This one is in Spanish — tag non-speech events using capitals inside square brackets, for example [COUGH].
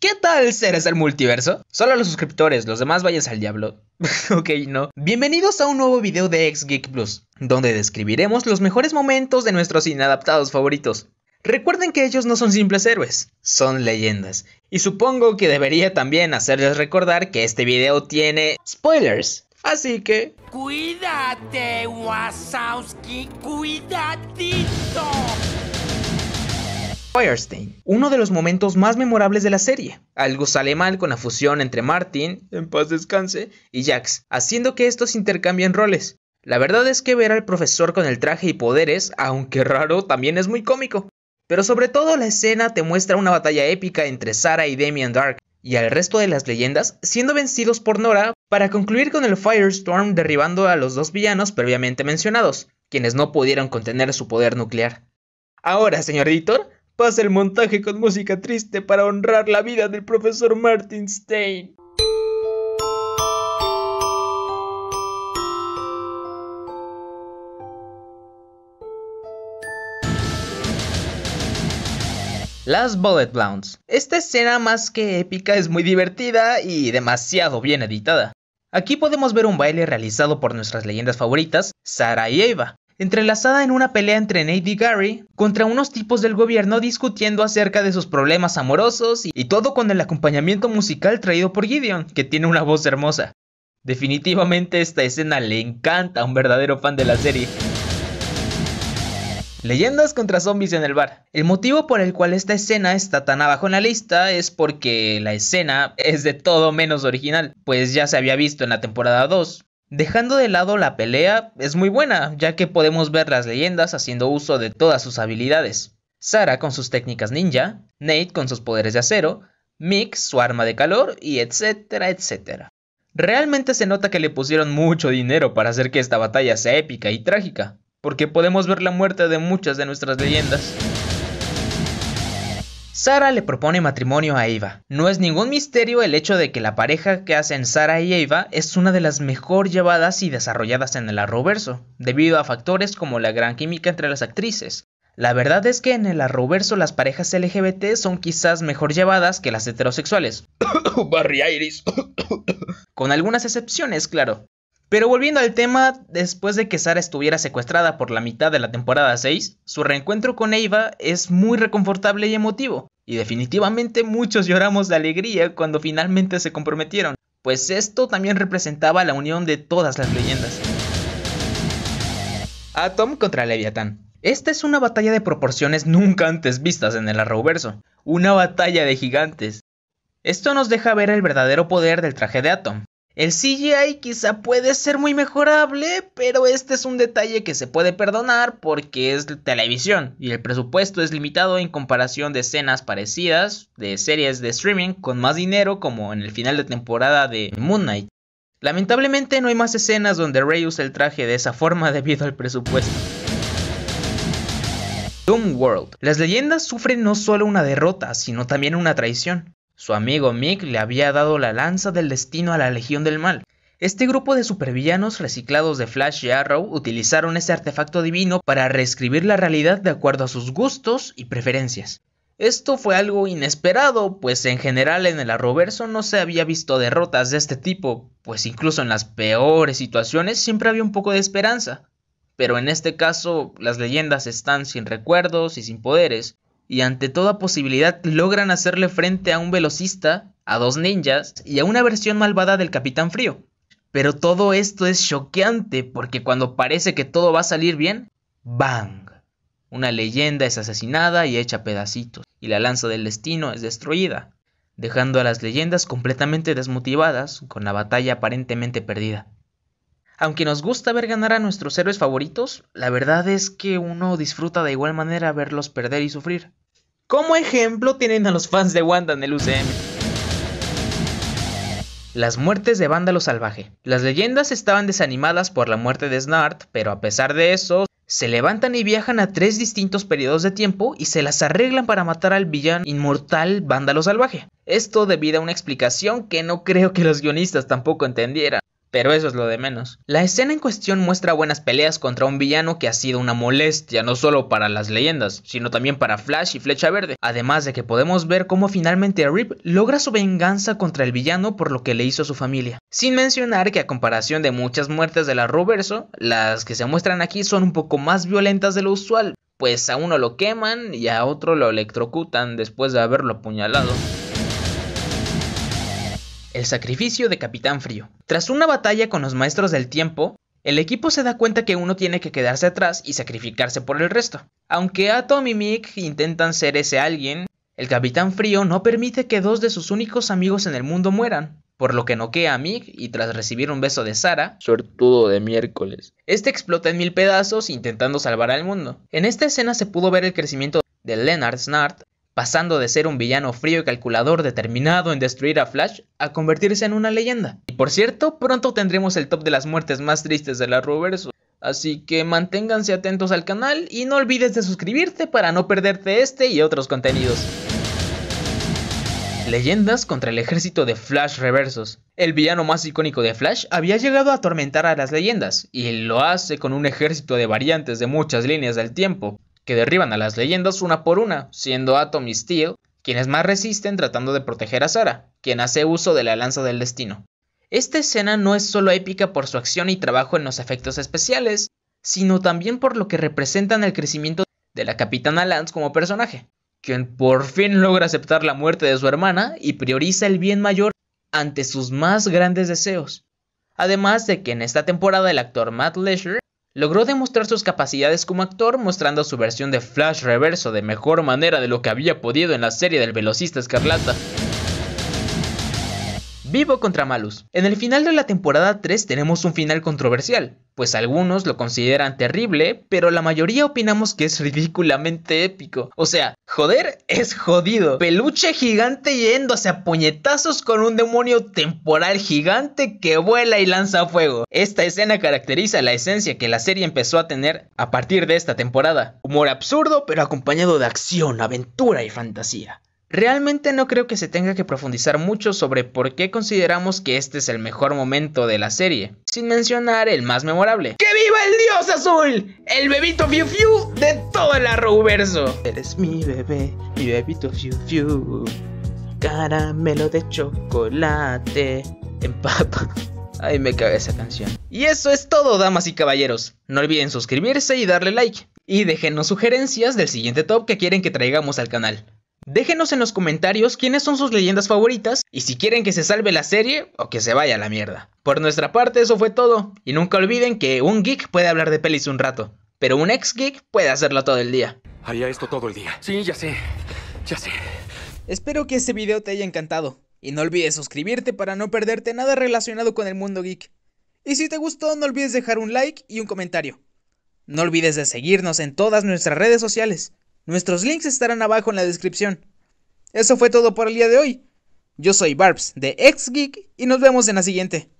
¿Qué tal seres del multiverso? Solo los suscriptores, los demás vayas al diablo. [LAUGHS] ok, no. Bienvenidos a un nuevo video de x Geek Plus, donde describiremos los mejores momentos de nuestros inadaptados favoritos. Recuerden que ellos no son simples héroes, son leyendas. Y supongo que debería también hacerles recordar que este video tiene spoilers. Así que... ¡Cuídate, Wasowski! ¡Cuidadito! Firestein, uno de los momentos más memorables de la serie. Algo sale mal con la fusión entre Martin, en paz descanse, y Jax, haciendo que estos intercambien roles. La verdad es que ver al profesor con el traje y poderes, aunque raro, también es muy cómico. Pero sobre todo la escena te muestra una batalla épica entre Sara y Damian Dark, y al resto de las leyendas, siendo vencidos por Nora para concluir con el Firestorm derribando a los dos villanos previamente mencionados, quienes no pudieron contener su poder nuclear. Ahora, señor editor, Pasa el montaje con música triste para honrar la vida del profesor Martin Stein. Las Bullet Blounds Esta escena más que épica es muy divertida y demasiado bien editada. Aquí podemos ver un baile realizado por nuestras leyendas favoritas, Sara y Eva, entrelazada en una pelea entre Nate y Gary contra unos tipos del gobierno discutiendo acerca de sus problemas amorosos y, todo con el acompañamiento musical traído por Gideon, que tiene una voz hermosa. Definitivamente esta escena le encanta a un verdadero fan de la serie. Leyendas contra zombies en el bar. El motivo por el cual esta escena está tan abajo en la lista es porque la escena es de todo menos original, pues ya se había visto en la temporada 2, Dejando de lado la pelea, es muy buena, ya que podemos ver las leyendas haciendo uso de todas sus habilidades. Sara con sus técnicas ninja, Nate con sus poderes de acero, Mick su arma de calor y etcétera, etcétera. Realmente se nota que le pusieron mucho dinero para hacer que esta batalla sea épica y trágica, porque podemos ver la muerte de muchas de nuestras leyendas. Sara le propone matrimonio a Eva. No es ningún misterio el hecho de que la pareja que hacen Sara y Eva es una de las mejor llevadas y desarrolladas en el arroverso, debido a factores como la gran química entre las actrices. La verdad es que en el arroverso las parejas LGBT son quizás mejor llevadas que las heterosexuales. [COUGHS] Barry Iris. [COUGHS] Con algunas excepciones, claro. Pero volviendo al tema, después de que Sara estuviera secuestrada por la mitad de la temporada 6, su reencuentro con Eva es muy reconfortable y emotivo, y definitivamente muchos lloramos de alegría cuando finalmente se comprometieron, pues esto también representaba la unión de todas las leyendas. Atom contra Leviatán. Esta es una batalla de proporciones nunca antes vistas en el Arrowverso, una batalla de gigantes. Esto nos deja ver el verdadero poder del traje de Atom, el CGI quizá puede ser muy mejorable, pero este es un detalle que se puede perdonar porque es televisión y el presupuesto es limitado en comparación de escenas parecidas de series de streaming con más dinero como en el final de temporada de Moon Knight. Lamentablemente no hay más escenas donde Rey usa el traje de esa forma [LAUGHS] debido al presupuesto. Doom World. Las leyendas sufren no solo una derrota, sino también una traición. Su amigo Mick le había dado la lanza del destino a la Legión del Mal. Este grupo de supervillanos reciclados de Flash y Arrow utilizaron ese artefacto divino para reescribir la realidad de acuerdo a sus gustos y preferencias. Esto fue algo inesperado, pues en general en el Arrowverso no se había visto derrotas de este tipo, pues incluso en las peores situaciones siempre había un poco de esperanza. Pero en este caso, las leyendas están sin recuerdos y sin poderes, y ante toda posibilidad logran hacerle frente a un velocista, a dos ninjas y a una versión malvada del Capitán Frío. Pero todo esto es choqueante porque cuando parece que todo va a salir bien, ¡bang! Una leyenda es asesinada y hecha pedacitos, y la lanza del destino es destruida, dejando a las leyendas completamente desmotivadas con la batalla aparentemente perdida. Aunque nos gusta ver ganar a nuestros héroes favoritos, la verdad es que uno disfruta de igual manera verlos perder y sufrir. Como ejemplo tienen a los fans de Wanda en el UCM las muertes de Vándalo Salvaje. Las leyendas estaban desanimadas por la muerte de Snart, pero a pesar de eso, se levantan y viajan a tres distintos periodos de tiempo y se las arreglan para matar al villano inmortal Vándalo Salvaje. Esto debido a una explicación que no creo que los guionistas tampoco entendieran pero eso es lo de menos. La escena en cuestión muestra buenas peleas contra un villano que ha sido una molestia no solo para las leyendas, sino también para Flash y Flecha Verde, además de que podemos ver cómo finalmente Rip logra su venganza contra el villano por lo que le hizo a su familia. Sin mencionar que a comparación de muchas muertes de la Roverso, las que se muestran aquí son un poco más violentas de lo usual, pues a uno lo queman y a otro lo electrocutan después de haberlo apuñalado. El sacrificio de Capitán Frío. Tras una batalla con los maestros del tiempo, el equipo se da cuenta que uno tiene que quedarse atrás y sacrificarse por el resto. Aunque Atom y Mick intentan ser ese alguien, el Capitán Frío no permite que dos de sus únicos amigos en el mundo mueran, por lo que noquea a Mick y tras recibir un beso de Sara, suertudo de miércoles, este explota en mil pedazos intentando salvar al mundo. En esta escena se pudo ver el crecimiento de Leonard Snart pasando de ser un villano frío y calculador determinado en destruir a Flash a convertirse en una leyenda. Y por cierto, pronto tendremos el top de las muertes más tristes de la Roverso. Así que manténganse atentos al canal y no olvides de suscribirte para no perderte este y otros contenidos. Leyendas contra el ejército de Flash Reversos. El villano más icónico de Flash había llegado a atormentar a las leyendas, y lo hace con un ejército de variantes de muchas líneas del tiempo, que derriban a las leyendas una por una, siendo Atom y Steel quienes más resisten tratando de proteger a Sara, quien hace uso de la lanza del destino. Esta escena no es solo épica por su acción y trabajo en los efectos especiales, sino también por lo que representan el crecimiento de la capitana Lance como personaje, quien por fin logra aceptar la muerte de su hermana y prioriza el bien mayor ante sus más grandes deseos. Además de que en esta temporada el actor Matt Lesher logró demostrar sus capacidades como actor mostrando su versión de Flash Reverso de mejor manera de lo que había podido en la serie del Velocista Escarlata. Vivo contra Malus. En el final de la temporada 3 tenemos un final controversial, pues algunos lo consideran terrible, pero la mayoría opinamos que es ridículamente épico. O sea, joder es jodido. Peluche gigante yendo hacia puñetazos con un demonio temporal gigante que vuela y lanza fuego. Esta escena caracteriza la esencia que la serie empezó a tener a partir de esta temporada. Humor absurdo, pero acompañado de acción, aventura y fantasía. Realmente no creo que se tenga que profundizar mucho sobre por qué consideramos que este es el mejor momento de la serie, sin mencionar el más memorable. ¡Que viva el dios azul! ¡El bebito Fiu Fiu de todo el verso! Eres mi bebé, mi bebito Fiu Fiu. Caramelo de chocolate. Empapa. [LAUGHS] Ay, me cabe esa canción. Y eso es todo, damas y caballeros. No olviden suscribirse y darle like. Y déjenos sugerencias del siguiente top que quieren que traigamos al canal. Déjenos en los comentarios quiénes son sus leyendas favoritas y si quieren que se salve la serie o que se vaya a la mierda. Por nuestra parte eso fue todo y nunca olviden que un geek puede hablar de pelis un rato, pero un ex geek puede hacerlo todo el día. Haría esto todo el día. Sí, ya sé, ya sé. Espero que este video te haya encantado y no olvides suscribirte para no perderte nada relacionado con el mundo geek. Y si te gustó no olvides dejar un like y un comentario. No olvides de seguirnos en todas nuestras redes sociales. Nuestros links estarán abajo en la descripción. Eso fue todo por el día de hoy. Yo soy Barbs de X y nos vemos en la siguiente.